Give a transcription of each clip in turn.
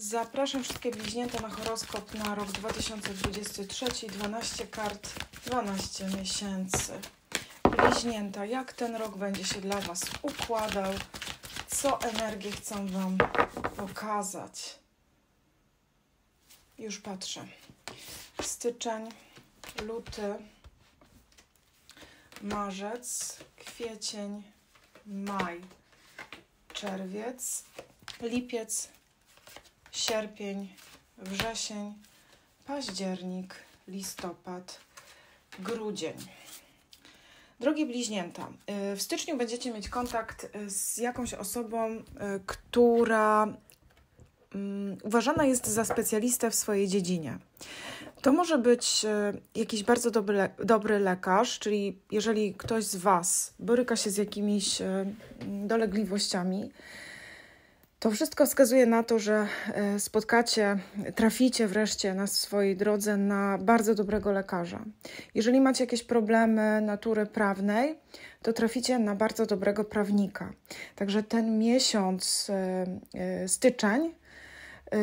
Zapraszam wszystkie bliźnięta na horoskop na rok 2023, 12 kart, 12 miesięcy. Bliźnięta, jak ten rok będzie się dla Was układał, co energię chcą Wam pokazać. Już patrzę. Styczeń, luty, marzec, kwiecień, maj, czerwiec, lipiec, sierpień, wrzesień, październik, listopad, grudzień. Drogi bliźnięta, y, w styczniu będziecie mieć kontakt y, z jakąś osobą, y, która mm, uważana jest za specjalistę w swojej dziedzinie. To może być jakiś bardzo dobry, dobry lekarz, czyli jeżeli ktoś z Was boryka się z jakimiś dolegliwościami, to wszystko wskazuje na to, że e, spotkacie, traficie wreszcie na swojej drodze na bardzo dobrego lekarza. Jeżeli macie jakieś problemy natury prawnej, to traficie na bardzo dobrego prawnika. Także ten miesiąc e, e, styczeń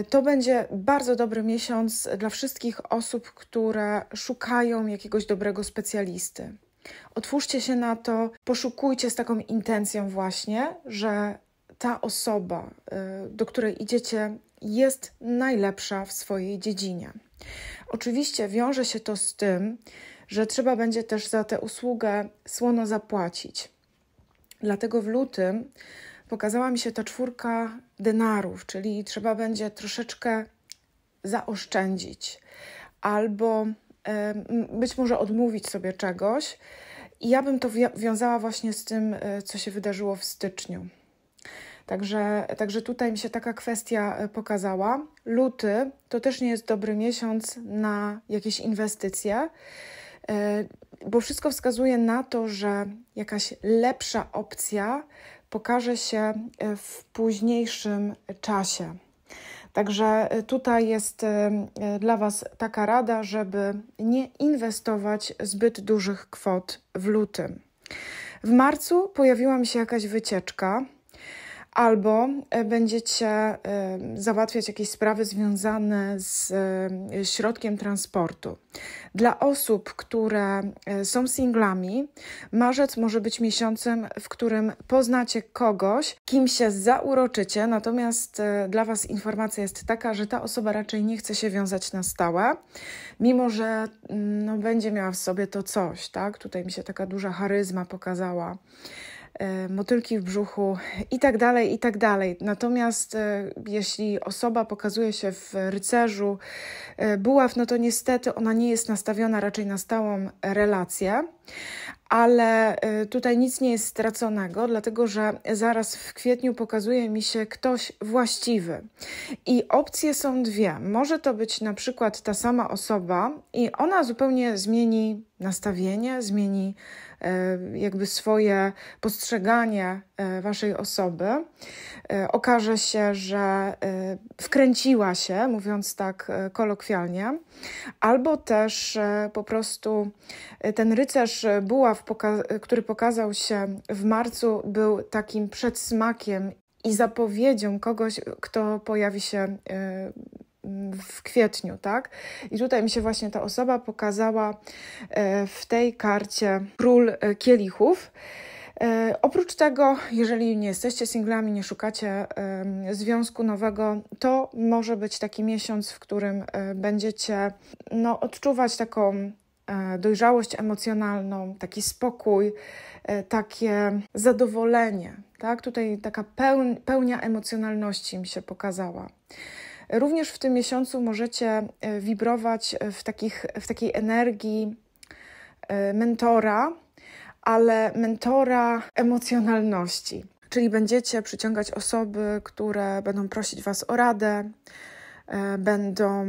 to będzie bardzo dobry miesiąc dla wszystkich osób, które szukają jakiegoś dobrego specjalisty. Otwórzcie się na to, poszukujcie z taką intencją, właśnie, że ta osoba, y, do której idziecie, jest najlepsza w swojej dziedzinie. Oczywiście wiąże się to z tym, że trzeba będzie też za tę usługę słono zapłacić. Dlatego w lutym pokazała mi się ta czwórka denarów, czyli trzeba będzie troszeczkę zaoszczędzić albo być może odmówić sobie czegoś. I ja bym to wiązała właśnie z tym, e, co się wydarzyło w styczniu. Także, także tutaj mi się taka kwestia e, pokazała. Luty to też nie jest dobry miesiąc na jakieś inwestycje, e, bo wszystko wskazuje na to, że jakaś lepsza opcja pokaże się e, w późniejszym czasie. Także tutaj jest dla Was taka rada, żeby nie inwestować zbyt dużych kwot w lutym. W marcu pojawiła mi się jakaś wycieczka albo e, będziecie e, załatwiać jakieś sprawy związane z e, środkiem transportu. Dla osób, które są singlami, marzec może być miesiącem, w którym poznacie kogoś, kim się zauroczycie, natomiast dla Was informacja jest taka, że ta osoba raczej nie chce się wiązać na stałe, mimo że mm, no, będzie miała w sobie to coś, tak? Tutaj mi się taka duża charyzma pokazała. E, motylki w brzuchu i tak dalej, i tak dalej. Natomiast e, jeśli osoba pokazuje się w rycerzu e, buław, no to niestety ona nie jest nastawiona raczej na stałą relację, ale tutaj nic nie jest straconego, dlatego że zaraz w kwietniu pokazuje mi się ktoś właściwy. I opcje są dwie. Może to być na przykład ta sama osoba i ona zupełnie zmieni nastawienie, zmieni E, jakby swoje postrzeganie e, waszej osoby, e, okaże się, że wkręciła się, mówiąc tak kolokwialnie, albo też po prostu ten rycerz Buław, który pokazał się w marcu, był takim przedsmakiem i zapowiedzią kogoś, kto pojawi się w kwietniu, tak? I tutaj mi się właśnie ta osoba pokazała e, w tej karcie król e, kielichów. E, oprócz tego, jeżeli nie jesteście singlami, nie szukacie związku nowego, to może być taki miesiąc, w którym będziecie no, odczuwać taką dojrzałość emocjonalną, taki spokój, takie zadowolenie. Tak? Tutaj taka pełnia emocjonalności mi się pokazała. Również w tym miesiącu możecie e, wibrować e, w, takich, w takiej energii e, mentora, ale mentora emocjonalności. Czyli będziecie przyciągać osoby, które będą prosić Was o radę, będą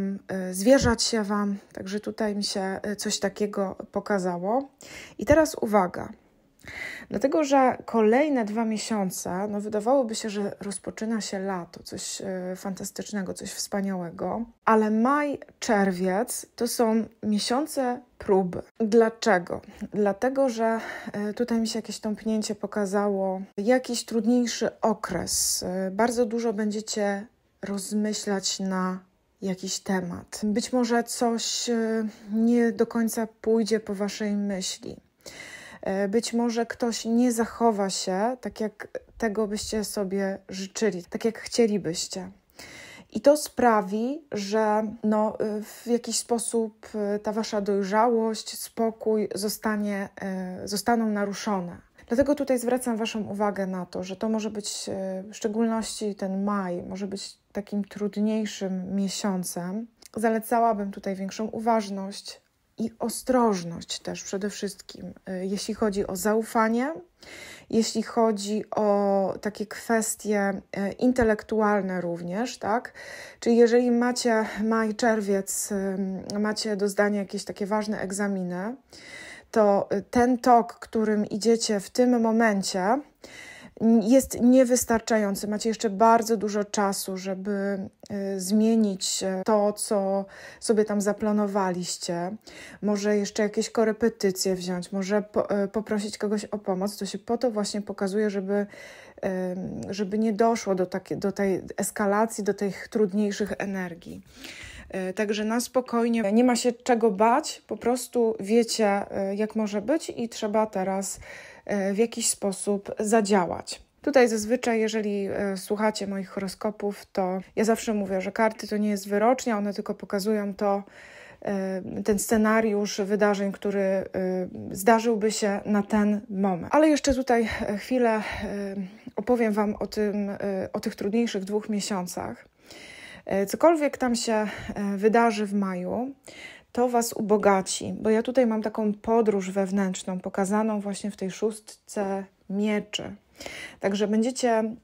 zwierzać się Wam. Także tutaj mi się coś takiego pokazało. I teraz uwaga. Dlatego, że kolejne dwa miesiące, no wydawałoby się, że rozpoczyna się lato, coś e, fantastycznego, coś wspaniałego, ale maj, czerwiec to są miesiące próby. Dlaczego? Dlatego, że e, tutaj mi się jakieś tąpnięcie pokazało, jakiś trudniejszy okres. E, bardzo dużo będziecie rozmyślać na jakiś temat. Być może coś nie do końca pójdzie po waszej myśli. E, być może ktoś nie zachowa się tak, jak tego byście sobie życzyli, tak jak chcielibyście. I to sprawi, że no, e, w jakiś sposób e, ta wasza dojrzałość, spokój zostanie, zostaną naruszone. Dlatego tutaj zwracam Waszą uwagę na to, że to może być, w szczególności ten maj, może być takim trudniejszym miesiącem. Zalecałabym tutaj większą uważność, i ostrożność też przede wszystkim, y, jeśli chodzi o zaufanie, jeśli chodzi o takie kwestie y, intelektualne również, tak? Czyli jeżeli macie maj, czerwiec, y, macie do zdania jakieś takie ważne egzaminy, to ten tok, którym idziecie w tym momencie, jest niewystarczający. Macie jeszcze bardzo dużo czasu, żeby y, zmienić e, to, co sobie tam zaplanowaliście. Może jeszcze jakieś korepetycje wziąć, może e, poprosić kogoś o pomoc. To się po to właśnie pokazuje, żeby, żeby nie doszło do, takie, do tej eskalacji, do tych trudniejszych energii. E, także na spokojnie, nie ma się czego bać, po prostu wiecie, jak może być i trzeba teraz E, w jakiś sposób zadziałać. Tutaj zazwyczaj, jeżeli e, słuchacie moich horoskopów, to ja zawsze mówię, że karty to nie jest wyrocznia, one tylko pokazują to, e, ten scenariusz wydarzeń, który zdarzyłby się na ten moment. Ale jeszcze tutaj chwilę opowiem Wam o, tym, o tych trudniejszych dwóch miesiącach. Cokolwiek tam się wydarzy w maju, to Was ubogaci, bo ja tutaj mam taką podróż wewnętrzną, pokazaną właśnie w tej szóstce mieczy. Także będziecie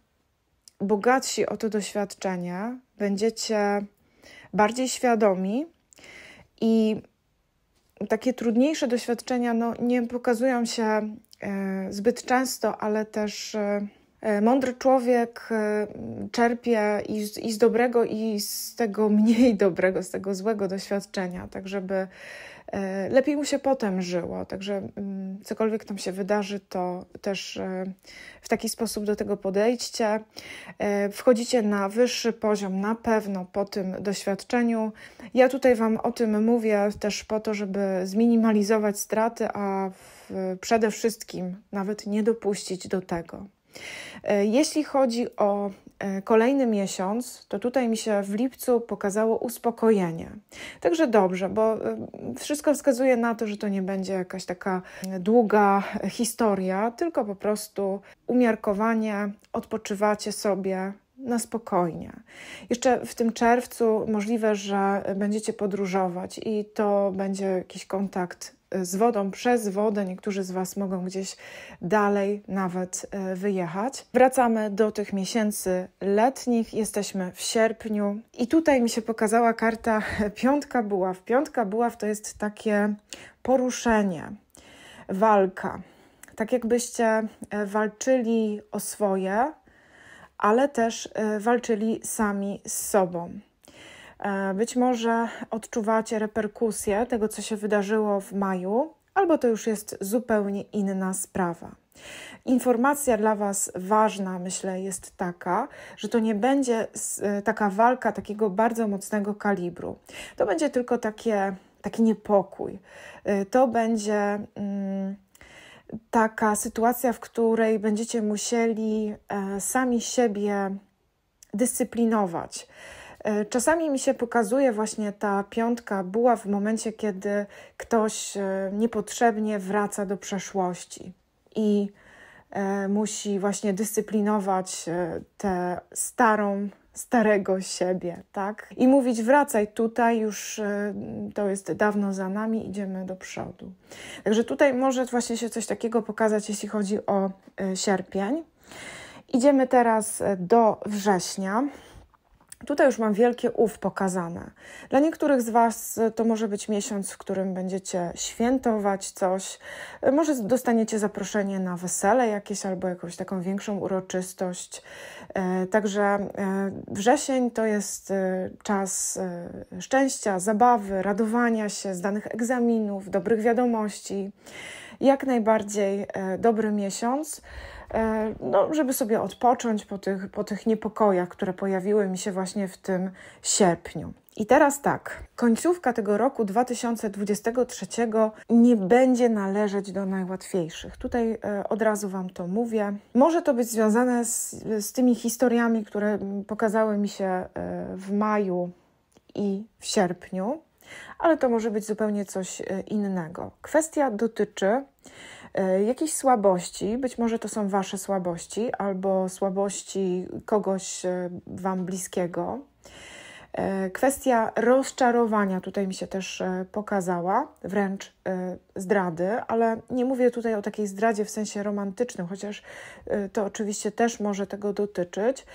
bogatsi o to doświadczenie, będziecie bardziej świadomi i takie trudniejsze doświadczenia no, nie pokazują się y, zbyt często, ale też. Y, E, mądry człowiek e, czerpie i z, i z dobrego, i z tego mniej dobrego, z tego złego doświadczenia, tak żeby e, lepiej mu się potem żyło. Także mm, cokolwiek tam się wydarzy, to też w taki sposób do tego podejdźcie. Wchodzicie na wyższy poziom na pewno po tym doświadczeniu. Ja tutaj Wam o tym mówię też po to, żeby zminimalizować straty, a w, przede wszystkim nawet nie dopuścić do tego. E, jeśli chodzi o e, kolejny miesiąc, to tutaj mi się w lipcu pokazało uspokojenie. Także dobrze, bo e, wszystko wskazuje na to, że to nie będzie jakaś taka długa historia, tylko po prostu umiarkowanie, odpoczywacie sobie, na spokojnie. Jeszcze w tym czerwcu możliwe, że będziecie podróżować i to będzie jakiś kontakt y, z wodą, przez wodę. Niektórzy z Was mogą gdzieś dalej nawet y, wyjechać. Wracamy do tych miesięcy letnich, jesteśmy w sierpniu i tutaj mi się pokazała karta Piątka Buław. Piątka Buław to jest takie poruszenie, walka. Tak jakbyście e, walczyli o swoje, ale też e, walczyli sami z sobą. E, być może odczuwacie reperkusje tego, co się wydarzyło w maju, albo to już jest zupełnie inna sprawa. Informacja dla Was ważna, myślę, jest taka, że to nie będzie e, taka walka takiego bardzo mocnego kalibru. To będzie tylko takie, taki niepokój. To będzie. Mm, taka sytuacja, w której będziecie musieli e, sami siebie dyscyplinować. E, czasami mi się pokazuje właśnie ta piątka była w momencie, kiedy ktoś e, niepotrzebnie wraca do przeszłości i musi właśnie dyscyplinować tę starą starego siebie, tak? I mówić: wracaj tutaj, już e, to jest dawno za nami, idziemy do przodu. Także tutaj może właśnie się coś takiego pokazać, jeśli chodzi o e, sierpień. Idziemy teraz e, do września. Tutaj już mam wielkie ów pokazane. Dla niektórych z Was e, to może być miesiąc, w którym będziecie świętować coś, e, może dostaniecie zaproszenie na wesele jakieś albo jakąś taką większą uroczystość. E, także wrzesień to jest czas szczęścia, zabawy, radowania się z danych egzaminów, dobrych wiadomości jak najbardziej e, dobry miesiąc, e, no, żeby sobie odpocząć po tych, po tych niepokojach, które pojawiły mi się właśnie w tym sierpniu. I teraz tak, końcówka tego roku 2023 nie będzie należeć do najłatwiejszych. Tutaj e, od razu Wam to mówię. Może to być związane z, z tymi historiami, które pokazały mi się w maju i w sierpniu, ale to może być zupełnie coś e, innego. Kwestia dotyczy e, jakiejś słabości, być może to są Wasze słabości albo słabości kogoś e, Wam bliskiego. E, kwestia rozczarowania tutaj mi się też e, pokazała, wręcz e, zdrady, ale nie mówię tutaj o takiej zdradzie w sensie romantycznym, chociaż to oczywiście też może tego dotyczyć.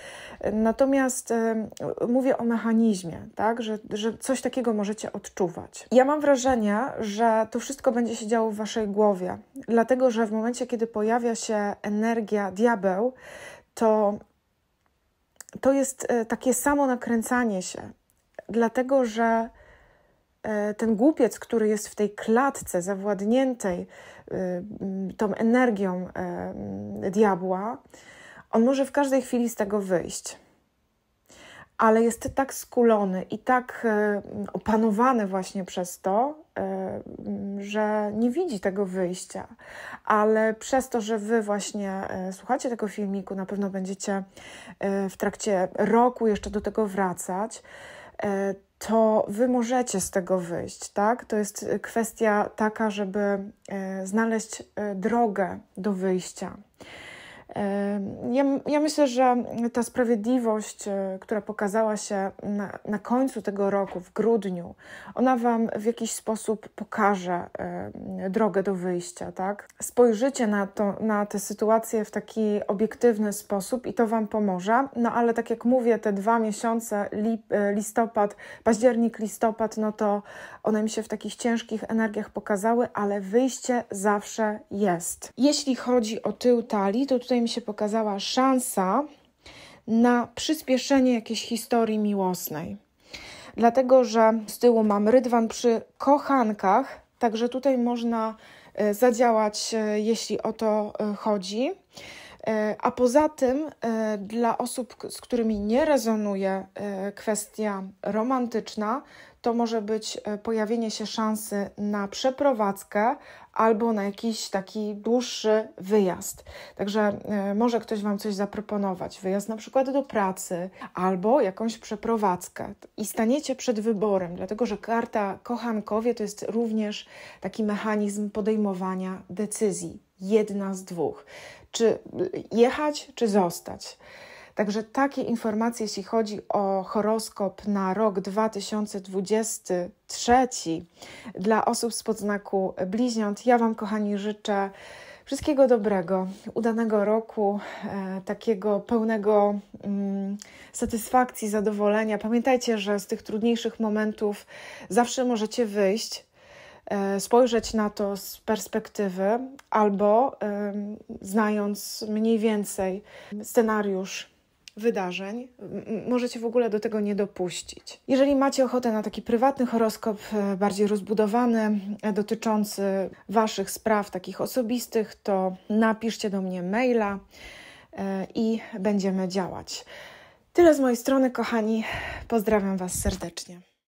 Natomiast mówię o mechanizmie, tak, że, że coś takiego możecie odczuwać. Ja mam wrażenie, że to wszystko będzie się działo w waszej głowie, dlatego że w momencie, kiedy pojawia się energia diabeł, to to jest e, takie samo nakręcanie się, dlatego że e, ten głupiec, który jest w tej klatce zawładniętej e, tą energią diabła, on może w każdej chwili z tego wyjść. Ale jest tak skulony i tak opanowany właśnie przez to, E, że nie widzi tego wyjścia, ale przez to, że Wy właśnie e, słuchacie tego filmiku, na pewno będziecie e, w trakcie roku jeszcze do tego wracać to wy możecie z tego wyjść, tak? To jest kwestia taka, żeby znaleźć drogę do wyjścia. Ja, ja, myślę, że ta sprawiedliwość, e, która pokazała się na, na, końcu tego roku, w grudniu, ona Wam w jakiś sposób pokaże drogę do wyjścia, tak? Spojrzycie na, to, na tę sytuację w taki obiektywny sposób i to Wam pomoże, no ale tak jak mówię, te dwa miesiące, lip, e, listopad, październik, listopad, no to one mi się w takich ciężkich energiach pokazały, ale wyjście zawsze jest. Jeśli chodzi o tył talii, to tutaj tutaj mi się pokazała szansa na przyspieszenie jakiejś historii miłosnej. Dlatego, że z tyłu mam rydwan przy kochankach, także tutaj można e, zadziałać, e, jeśli o to e, chodzi. E, a poza tym, e, dla osób, z którymi nie rezonuje e, kwestia romantyczna, to może być pojawienie się szansy na przeprowadzkę albo na jakiś taki dłuższy wyjazd. Także może ktoś Wam coś zaproponować, wyjazd na przykład do pracy albo jakąś przeprowadzkę i staniecie przed wyborem, dlatego że karta kochankowie to jest również taki mechanizm podejmowania decyzji. Jedna z dwóch czy jechać, czy zostać. Także takie informacje, jeśli chodzi o horoskop na rok 2023 dla osób z podznaku bliźniąt. Ja Wam, kochani, życzę wszystkiego dobrego, udanego roku, e, takiego pełnego mm, satysfakcji, zadowolenia. Pamiętajcie, że z tych trudniejszych momentów zawsze możecie wyjść E, spojrzeć na to z perspektywy albo e, znając mniej więcej scenariusz wydarzeń, możecie w ogóle do tego nie dopuścić. Jeżeli macie ochotę na taki prywatny horoskop, e, bardziej rozbudowany, dotyczący Waszych spraw, takich osobistych, to napiszcie do mnie maila i będziemy działać. Tyle z mojej strony, kochani. Pozdrawiam Was serdecznie.